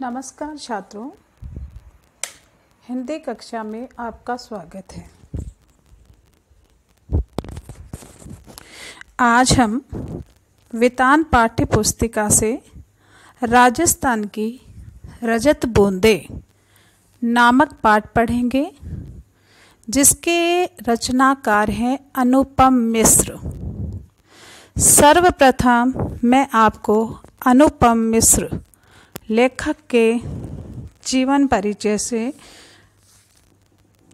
नमस्कार छात्रों हिंदी कक्षा में आपका स्वागत है आज हम वितान पाठ्य पुस्तिका से राजस्थान की रजत बूंदे नामक पाठ पढ़ेंगे जिसके रचनाकार हैं अनुपम मिश्र सर्वप्रथम मैं आपको अनुपम मिश्र लेखक के जीवन परिचय से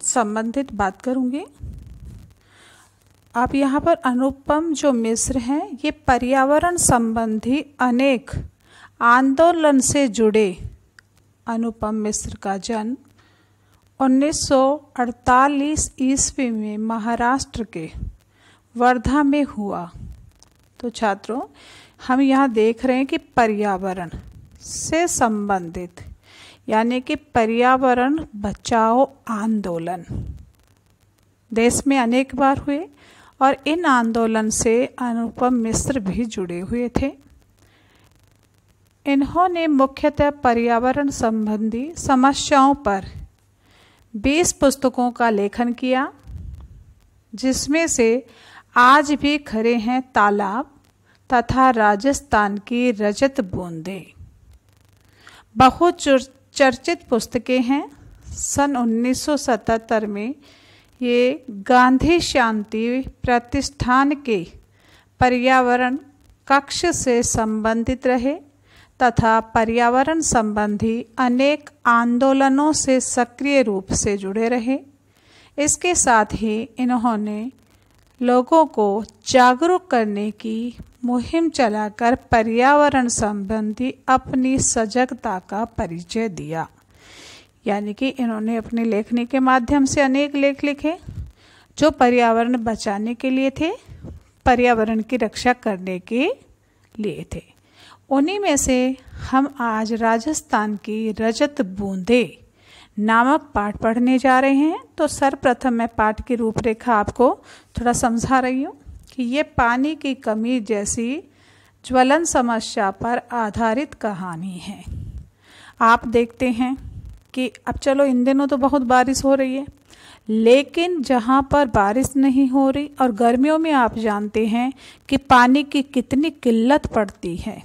संबंधित बात करूंगी आप यहाँ पर अनुपम जो मिश्र हैं ये पर्यावरण संबंधी अनेक आंदोलन से जुड़े अनुपम मिश्र का जन्म 1948 ईस्वी में महाराष्ट्र के वर्धा में हुआ तो छात्रों हम यहाँ देख रहे हैं कि पर्यावरण से संबंधित यानी कि पर्यावरण बचाओ आंदोलन देश में अनेक बार हुए और इन आंदोलन से अनुपम मिश्र भी जुड़े हुए थे इन्होंने मुख्यतः पर्यावरण संबंधी समस्याओं पर 20 पुस्तकों का लेखन किया जिसमें से आज भी खड़े हैं तालाब तथा राजस्थान की रजत बूंदें बहुत चर्चित पुस्तकें हैं सन 1977 में ये गांधी शांति प्रतिष्ठान के पर्यावरण कक्ष से संबंधित रहे तथा पर्यावरण संबंधी अनेक आंदोलनों से सक्रिय रूप से जुड़े रहे इसके साथ ही इन्होंने लोगों को जागरूक करने की मुहिम चलाकर पर्यावरण संबंधी अपनी सजगता का परिचय दिया यानी कि इन्होंने अपने लेखनी के माध्यम से अनेक लेख लिखे जो पर्यावरण बचाने के लिए थे पर्यावरण की रक्षा करने के लिए थे उन्हीं में से हम आज राजस्थान की रजत बूंदे नामक पाठ पढ़ने जा रहे हैं तो सर्वप्रथम मैं पाठ की रूपरेखा आपको थोड़ा समझा रही हूँ कि ये पानी की कमी जैसी ज्वलन समस्या पर आधारित कहानी है आप देखते हैं कि अब चलो इन दिनों तो बहुत बारिश हो रही है लेकिन जहाँ पर बारिश नहीं हो रही और गर्मियों में आप जानते हैं कि पानी की कितनी किल्लत पड़ती है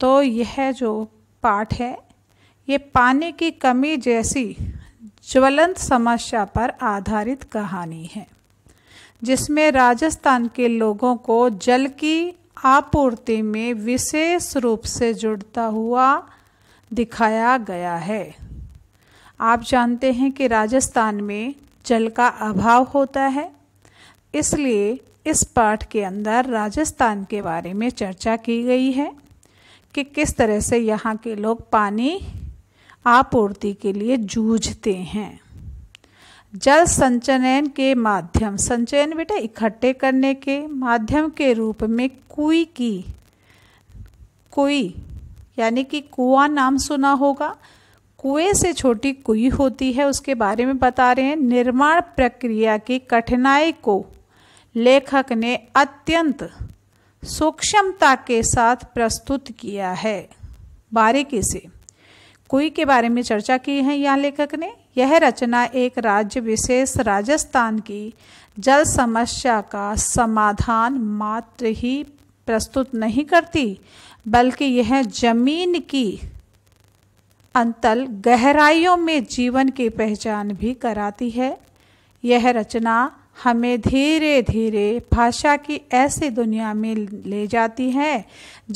तो यह जो पाठ है ये पानी की कमी जैसी ज्वलंत समस्या पर आधारित कहानी है जिसमें राजस्थान के लोगों को जल की आपूर्ति में विशेष रूप से जुड़ता हुआ दिखाया गया है आप जानते हैं कि राजस्थान में जल का अभाव होता है इसलिए इस पाठ के अंदर राजस्थान के बारे में चर्चा की गई है कि किस तरह से यहाँ के लोग पानी आपूर्ति के लिए जूझते हैं जल संचयन के माध्यम संचयन बेटा इकट्ठे करने के माध्यम के रूप में कुई की कुई यानी कि कुआ नाम सुना होगा कुएं से छोटी कुई होती है उसके बारे में बता रहे हैं निर्माण प्रक्रिया की कठिनाई को लेखक ने अत्यंत सूक्ष्मता के साथ प्रस्तुत किया है बारीकी से कुई के बारे में चर्चा की है यहाँ लेखक ने यह रचना एक राज्य विशेष राजस्थान की जल समस्या का समाधान मात्र ही प्रस्तुत नहीं करती बल्कि यह जमीन की अंतल गहराइयों में जीवन की पहचान भी कराती है यह रचना हमें धीरे धीरे भाषा की ऐसी दुनिया में ले जाती है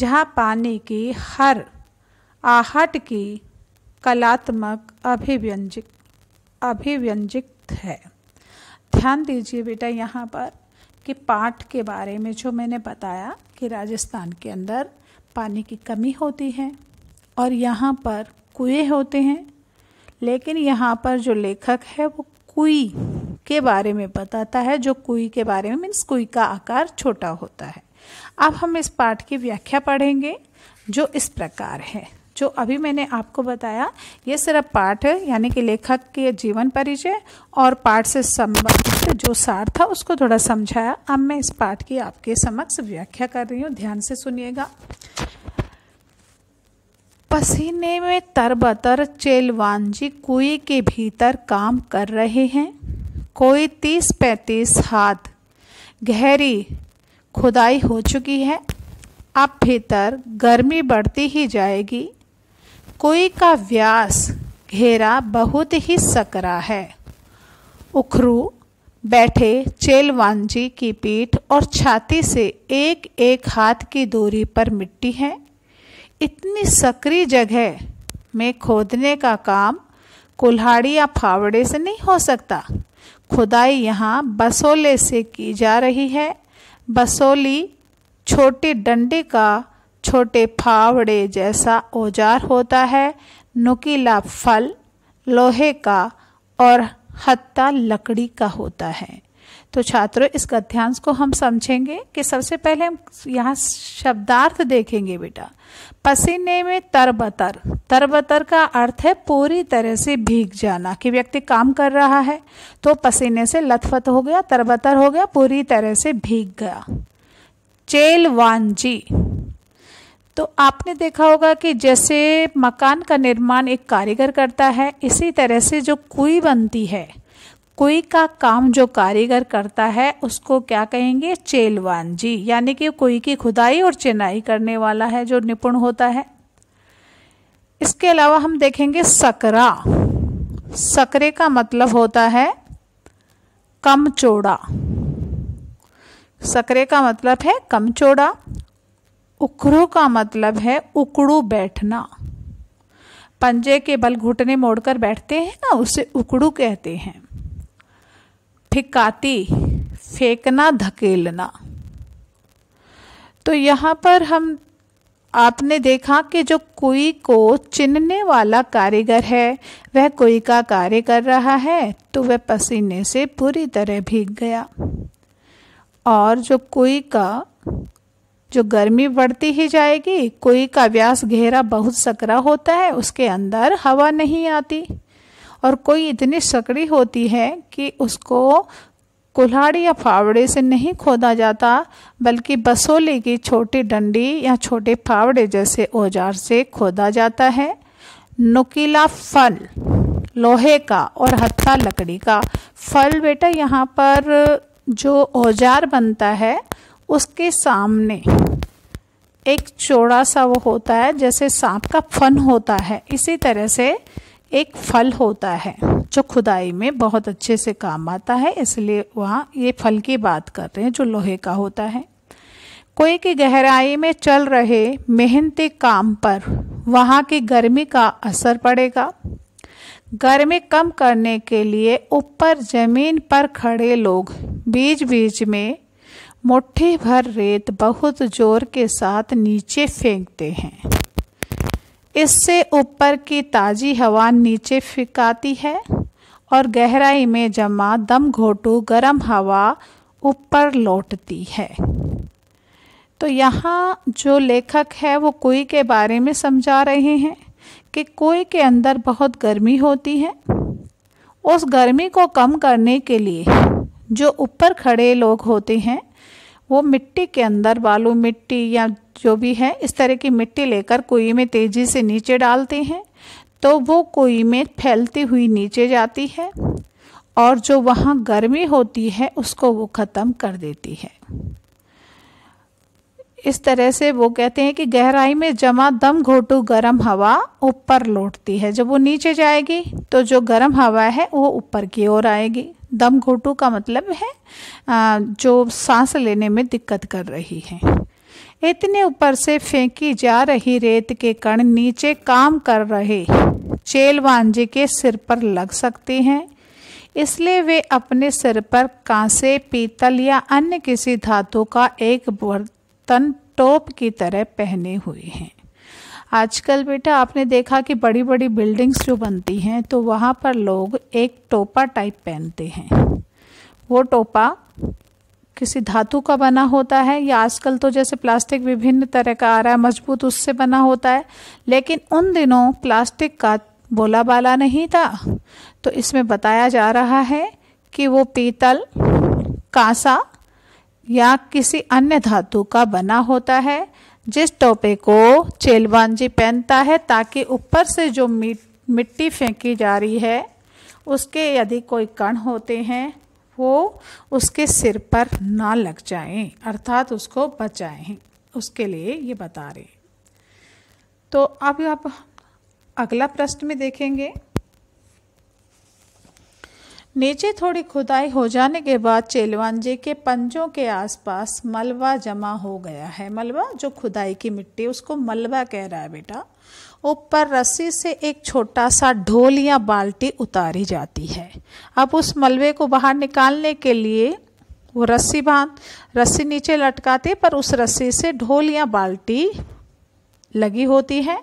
जहाँ पानी की हर आहट की कलात्मक अभिव्यंजक अभिव्यंजित है ध्यान दीजिए बेटा यहाँ पर कि पाट के बारे में जो मैंने बताया कि राजस्थान के अंदर पानी की कमी होती है और यहाँ पर कुएँ होते हैं लेकिन यहाँ पर जो लेखक है वो कुई के बारे में बताता है जो कुई के बारे में मीन्स कुई का आकार छोटा होता है अब हम इस पाठ की व्याख्या पढ़ेंगे जो इस प्रकार है जो अभी मैंने आपको बताया ये सिर्फ पाठ है यानी कि लेखक के जीवन परिचय और पाठ से संबंधित जो सार था उसको थोड़ा समझाया अब मैं इस पाठ की आपके समक्ष व्याख्या कर रही हूँ ध्यान से सुनिएगा पसीने में तरबतर चेलवान जी कुएं के भीतर काम कर रहे हैं कोई तीस पैंतीस हाथ गहरी खुदाई हो चुकी है अब भीतर गर्मी बढ़ती ही जाएगी कोई का व्यास घेरा बहुत ही सकरा है उखरू बैठे चेलवान जी की पीठ और छाती से एक एक हाथ की दूरी पर मिट्टी है इतनी सक्री जगह में खोदने का काम कुल्हाड़ी या फावड़े से नहीं हो सकता खुदाई यहाँ बसोले से की जा रही है बसोली छोटी डंडे का छोटे फावड़े जैसा औजार होता है नुकीला फल लोहे का और हत्ता लकड़ी का होता है तो छात्रों इस गद्यांश को हम समझेंगे कि सबसे पहले हम यहाँ शब्दार्थ देखेंगे बेटा पसीने में तरबतर तरबतर का अर्थ है पूरी तरह से भीग जाना कि व्यक्ति काम कर रहा है तो पसीने से लथपथ हो गया तरबतर हो गया पूरी तरह से भीग गया चेल वांजी तो आपने देखा होगा कि जैसे मकान का निर्माण एक कारीगर करता है इसी तरह से जो कुई बनती है कुई का काम जो कारीगर करता है उसको क्या कहेंगे चेलवान जी यानी कि कुई की खुदाई और चिनाई करने वाला है जो निपुण होता है इसके अलावा हम देखेंगे सकरा सकरे का मतलब होता है कम चौड़ा सकरे का मतलब है कम चौड़ा उखरू का मतलब है उकड़ू बैठना पंजे के बल घुटने मोड़कर बैठते हैं ना उसे उकड़ू कहते हैं फिकाती फेंकना धकेलना तो यहाँ पर हम आपने देखा कि जो कोई को चिन्हने वाला कारीगर है वह कोई का कार्य कर रहा है तो वह पसीने से पूरी तरह भीग गया और जो कोई का जो गर्मी बढ़ती ही जाएगी कोई का व्यास गहरा बहुत सकरा होता है उसके अंदर हवा नहीं आती और कोई इतनी सकड़ी होती है कि उसको कुल्हाड़ी या फावड़े से नहीं खोदा जाता बल्कि बसोली की छोटी डंडी या छोटे फावड़े जैसे औजार से खोदा जाता है नुकीला फल लोहे का और हत्था लकड़ी का फल बेटा यहाँ पर जो औजार बनता है उसके सामने एक चौड़ा सा वो होता है जैसे सांप का फन होता है इसी तरह से एक फल होता है जो खुदाई में बहुत अच्छे से काम आता है इसलिए वहाँ ये फल की बात कर रहे हैं जो लोहे का होता है कोई की गहराई में चल रहे मेहनती काम पर वहाँ की गर्मी का असर पड़ेगा गर्मी कम करने के लिए ऊपर जमीन पर खड़े लोग बीच बीच में मुट्ठी भर रेत बहुत जोर के साथ नीचे फेंकते हैं इससे ऊपर की ताज़ी हवा नीचे फिकाती है और गहराई में जमा दम घोटू गर्म हवा ऊपर लौटती है तो यहाँ जो लेखक है वो कुई के बारे में समझा रहे हैं कि कुएं के अंदर बहुत गर्मी होती है उस गर्मी को कम करने के लिए जो ऊपर खड़े लोग होते हैं वो मिट्टी के अंदर बालू मिट्टी या जो भी है इस तरह की मिट्टी लेकर कुएं में तेज़ी से नीचे डालते हैं तो वो कुएं में फैलती हुई नीचे जाती है और जो वहाँ गर्मी होती है उसको वो ख़त्म कर देती है इस तरह से वो कहते हैं कि गहराई में जमा दम घोटू गर्म हवा ऊपर लौटती है जब वो नीचे जाएगी तो जो गर्म हवा है वो ऊपर की ओर आएगी दम घोटू का मतलब है जो सांस लेने में दिक्कत कर रही है इतने ऊपर से फेंकी जा रही रेत के कण नीचे काम कर रहे चेल जी के सिर पर लग सकते हैं इसलिए वे अपने सिर पर कांसे पीतल या अन्य किसी धातु का एक तन टोप की तरह पहने हुए हैं आजकल बेटा आपने देखा कि बड़ी बड़ी बिल्डिंग्स जो बनती हैं तो वहाँ पर लोग एक टोपा टाइप पहनते हैं वो टोपा किसी धातु का बना होता है या आजकल तो जैसे प्लास्टिक विभिन्न तरह का आ रहा है मजबूत उससे बना होता है लेकिन उन दिनों प्लास्टिक का बोला बाला नहीं था तो इसमें बताया जा रहा है कि वो पीतल कांसा या किसी अन्य धातु का बना होता है जिस टोपे को चेलवानजी पहनता है ताकि ऊपर से जो मिट्टी फेंकी जा रही है उसके यदि कोई कण होते हैं वो उसके सिर पर ना लग जाएं अर्थात उसको बचाएं उसके लिए ये बता रहे तो अब आप अगला प्रश्न में देखेंगे नीचे थोड़ी खुदाई हो जाने के बाद चेलवांजे के पंजों के आसपास मलबा जमा हो गया है मलबा जो खुदाई की मिट्टी उसको मलबा कह रहा है बेटा ऊपर रस्सी से एक छोटा सा ढोल या बाल्टी उतारी जाती है अब उस मलबे को बाहर निकालने के लिए वो रस्सी बांध रस्सी नीचे लटकाते पर उस रस्सी से ढोल या बाल्टी लगी होती है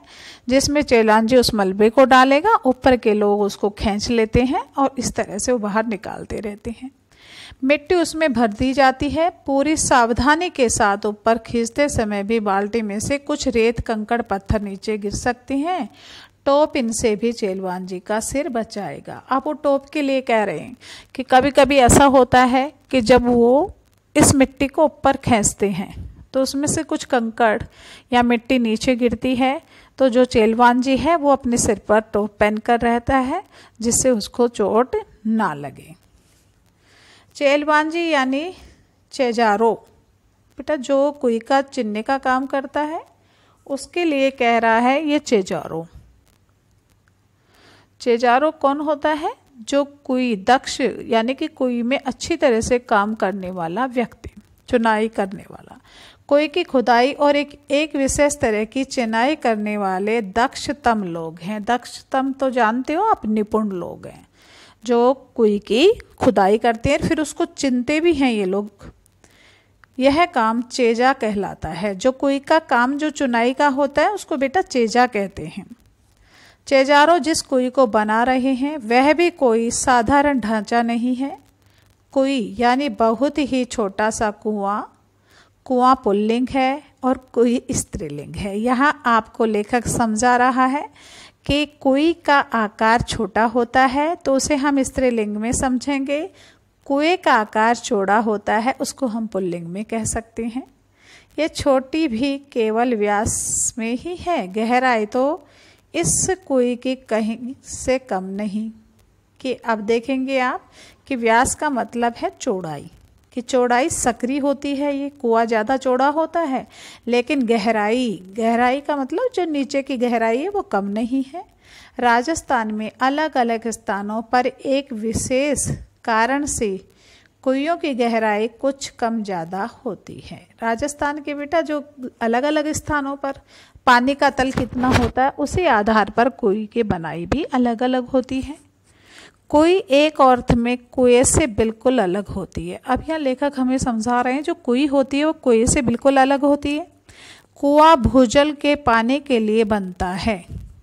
जिसमें चेलांजी उस मलबे को डालेगा ऊपर के लोग उसको खींच लेते हैं और इस तरह से वो बाहर निकालते रहते हैं मिट्टी उसमें भर दी जाती है पूरी सावधानी के साथ ऊपर खींचते समय भी बाल्टी में से कुछ रेत कंकड़ पत्थर नीचे गिर सकती हैं टोप इनसे भी चेलवान जी का सिर बचाएगा आप वो टोप के लिए कह रहे हैं कि कभी कभी ऐसा होता है कि जब वो इस मिट्टी को ऊपर खींचते हैं तो उसमें से कुछ कंकड़ या मिट्टी नीचे गिरती है तो जो चेलवान जी है वो अपने सिर पर टोप पहन कर रहता है जिससे उसको चोट ना लगे चेलवान जी यानी चेजारो बेटा जो कुई का चिन्ने का काम करता है उसके लिए कह रहा है ये चेजारो चेजारो कौन होता है जो कोई दक्ष यानी कि कोई में अच्छी तरह से काम करने वाला व्यक्ति चुनाई करने वाला कोई की खुदाई और एक एक विशेष तरह की चिनाई करने वाले दक्षतम लोग हैं दक्षतम तो जानते हो आप निपुण लोग हैं जो कुई की खुदाई करते हैं फिर उसको चिनते भी हैं ये लोग यह काम चेजा कहलाता है जो कुई का काम जो चुनाई का होता है उसको बेटा चेजा कहते हैं चेजारो जिस कोई को बना रहे हैं वह भी कोई साधारण ढांचा नहीं है कुई यानी बहुत ही छोटा सा कुआं कुआं पुल्लिंग है और कोई स्त्रीलिंग है यहाँ आपको लेखक समझा रहा है कि कोई का आकार छोटा होता है तो उसे हम स्त्रीलिंग में समझेंगे कुएं का आकार चौड़ा होता है उसको हम पुल्लिंग में कह सकते हैं ये छोटी भी केवल व्यास में ही है गहराई तो इस कुएं की कहीं से कम नहीं कि अब देखेंगे आप कि व्यास का मतलब है चौड़ाई कि चौड़ाई सकरी होती है ये कुआ ज़्यादा चौड़ा होता है लेकिन गहराई गहराई का मतलब जो नीचे की गहराई है वो कम नहीं है राजस्थान में अलग अलग स्थानों पर एक विशेष कारण से कुयों की गहराई कुछ कम ज़्यादा होती है राजस्थान के बेटा जो अलग अलग स्थानों पर पानी का तल कितना होता है उसी आधार पर कुई की बनाई भी अलग अलग होती है कोई एक अर्थ में कुएं से बिल्कुल अलग होती है अब यहाँ लेखक हमें समझा रहे हैं जो कुई होती है वो कुएं से बिल्कुल अलग होती है कुआ भूजल के पाने के लिए बनता है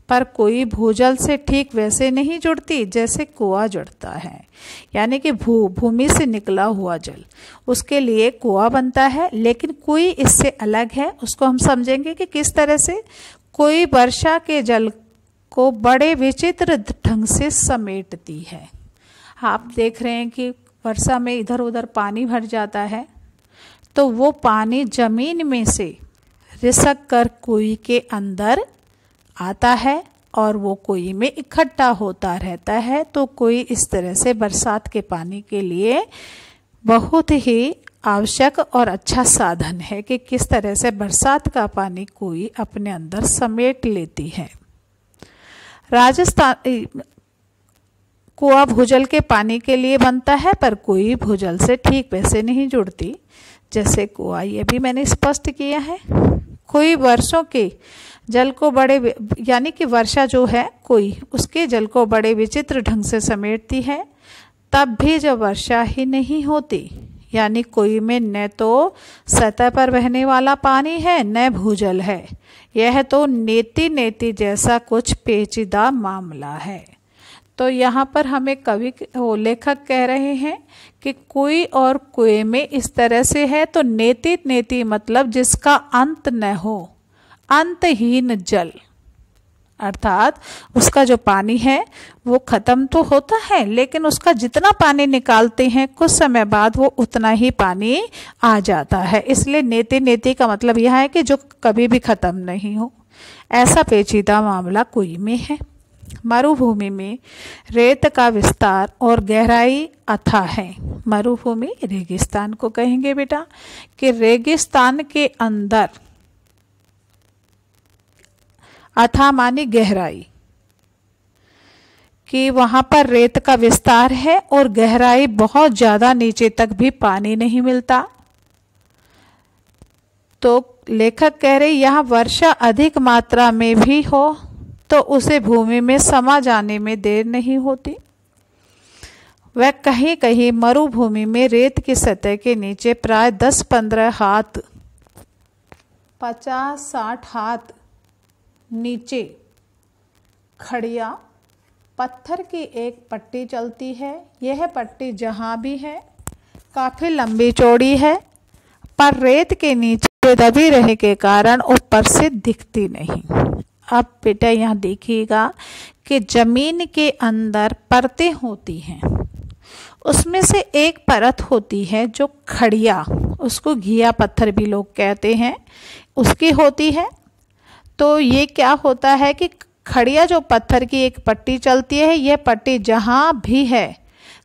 पर कोई भूजल से ठीक वैसे नहीं जुड़ती जैसे कुआ जुड़ता है यानी कि भू भूमि से निकला हुआ जल उसके लिए कुआ बनता है लेकिन कोई इससे अलग है उसको हम समझेंगे कि किस तरह से कोई वर्षा के जल को बड़े विचित्र से समेटती है आप देख रहे हैं कि वर्षा में इधर उधर पानी भर जाता है तो वो पानी जमीन में से रिसक कर कुई के अंदर आता है और वो कुई में इकट्ठा होता रहता है तो कुई इस तरह से बरसात के पानी के लिए बहुत ही आवश्यक और अच्छा साधन है कि किस तरह से बरसात का पानी कोई अपने अंदर समेट लेती है राजस्थान कुआ भूजल के पानी के लिए बनता है पर कोई भूजल से ठीक वैसे नहीं जुड़ती जैसे कुआ ये भी मैंने स्पष्ट किया है कोई वर्षों के जल को बड़े यानी कि वर्षा जो है कोई उसके जल को बड़े विचित्र ढंग से समेटती है तब भी जब वर्षा ही नहीं होती यानी कोई में न तो सतह पर बहने वाला पानी है न भूजल है यह तो नेति नेति जैसा कुछ पेचीदा मामला है तो यहाँ पर हमें कवि वो लेखक कह रहे हैं कि कोई और कुएं में इस तरह से है तो नेति नेति मतलब जिसका अंत न हो अंतहीन जल अर्थात उसका जो पानी है वो ख़त्म तो होता है लेकिन उसका जितना पानी निकालते हैं कुछ समय बाद वो उतना ही पानी आ जाता है इसलिए नेति नेति का मतलब यह है कि जो कभी भी ख़त्म नहीं हो ऐसा पेचीदा मामला कुई में है मरुभूमि में रेत का विस्तार और गहराई अथा है मरुभूमि रेगिस्तान को कहेंगे बेटा कि रेगिस्तान के अंदर अथा मानी गहराई कि वहां पर रेत का विस्तार है और गहराई बहुत ज़्यादा नीचे तक भी पानी नहीं मिलता तो लेखक कह रहे यहाँ वर्षा अधिक मात्रा में भी हो तो उसे भूमि में समा जाने में देर नहीं होती वह कहीं कहीं मरुभूमि में रेत की सतह के नीचे प्राय दस पंद्रह हाथ पचास साठ हाथ नीचे खड़िया पत्थर की एक पट्टी चलती है यह पट्टी जहाँ भी है काफ़ी लंबी चौड़ी है पर रेत के नीचे दबी रहे के कारण ऊपर से दिखती नहीं अब बेटा यहाँ देखिएगा कि ज़मीन के अंदर परतें होती हैं उसमें से एक परत होती है जो खड़िया उसको घिया पत्थर भी लोग कहते हैं उसकी होती है तो ये क्या होता है कि खड़िया जो पत्थर की एक पट्टी चलती है यह पट्टी जहाँ भी है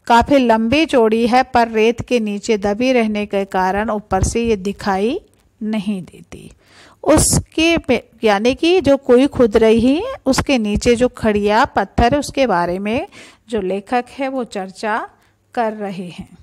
काफ़ी लंबी चौड़ी है पर रेत के नीचे दबी रहने के कारण ऊपर से ये दिखाई नहीं देती उसके यानी कि जो कोई खुद रही है उसके नीचे जो खड़िया पत्थर है उसके बारे में जो लेखक है वो चर्चा कर रहे हैं